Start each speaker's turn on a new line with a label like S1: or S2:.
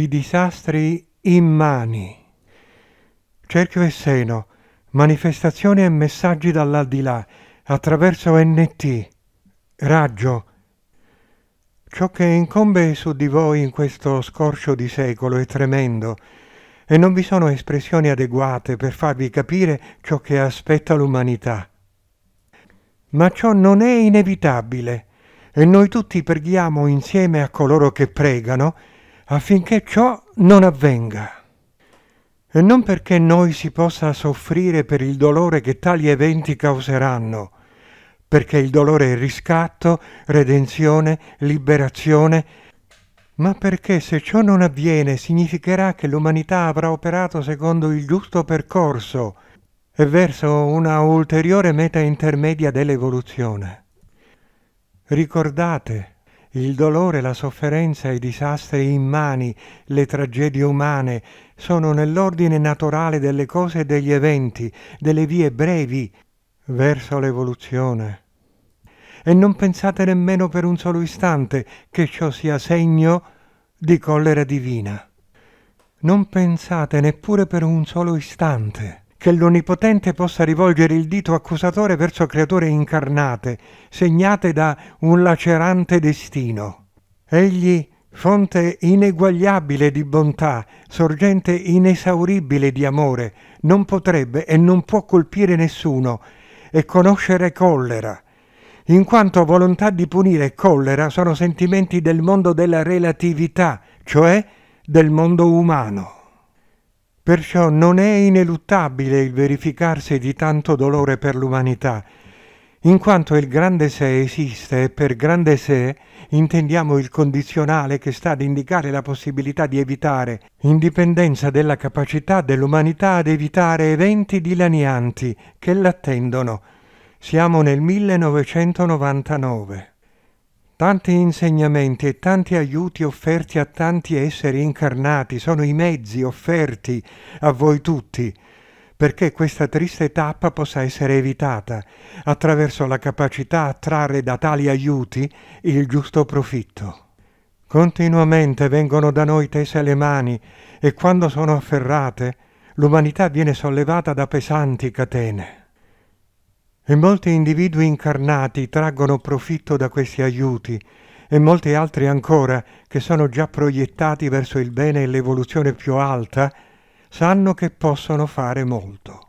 S1: i disastri immani. Cerchio e seno, manifestazioni e messaggi dall'aldilà, attraverso NT, raggio. Ciò che incombe su di voi in questo scorcio di secolo è tremendo e non vi sono espressioni adeguate per farvi capire ciò che aspetta l'umanità. Ma ciò non è inevitabile e noi tutti preghiamo insieme a coloro che pregano affinché ciò non avvenga. E non perché noi si possa soffrire per il dolore che tali eventi causeranno, perché il dolore è riscatto, redenzione, liberazione, ma perché se ciò non avviene significherà che l'umanità avrà operato secondo il giusto percorso e verso una ulteriore meta intermedia dell'evoluzione. Ricordate, il dolore, la sofferenza, i disastri immani, le tragedie umane sono nell'ordine naturale delle cose e degli eventi, delle vie brevi verso l'evoluzione. E non pensate nemmeno per un solo istante che ciò sia segno di collera divina. Non pensate neppure per un solo istante che l'Onnipotente possa rivolgere il dito accusatore verso creature incarnate, segnate da un lacerante destino. Egli, fonte ineguagliabile di bontà, sorgente inesauribile di amore, non potrebbe e non può colpire nessuno e conoscere collera, in quanto volontà di punire e collera sono sentimenti del mondo della relatività, cioè del mondo umano. Perciò non è ineluttabile il verificarsi di tanto dolore per l'umanità, in quanto il grande sé esiste e per grande sé intendiamo il condizionale che sta ad indicare la possibilità di evitare, in dipendenza della capacità dell'umanità ad evitare eventi dilanianti che l'attendono. Siamo nel 1999. Tanti insegnamenti e tanti aiuti offerti a tanti esseri incarnati sono i mezzi offerti a voi tutti perché questa triste tappa possa essere evitata attraverso la capacità a trarre da tali aiuti il giusto profitto. Continuamente vengono da noi tese le mani e quando sono afferrate l'umanità viene sollevata da pesanti catene. E molti individui incarnati traggono profitto da questi aiuti e molti altri ancora che sono già proiettati verso il bene e l'evoluzione più alta sanno che possono fare molto.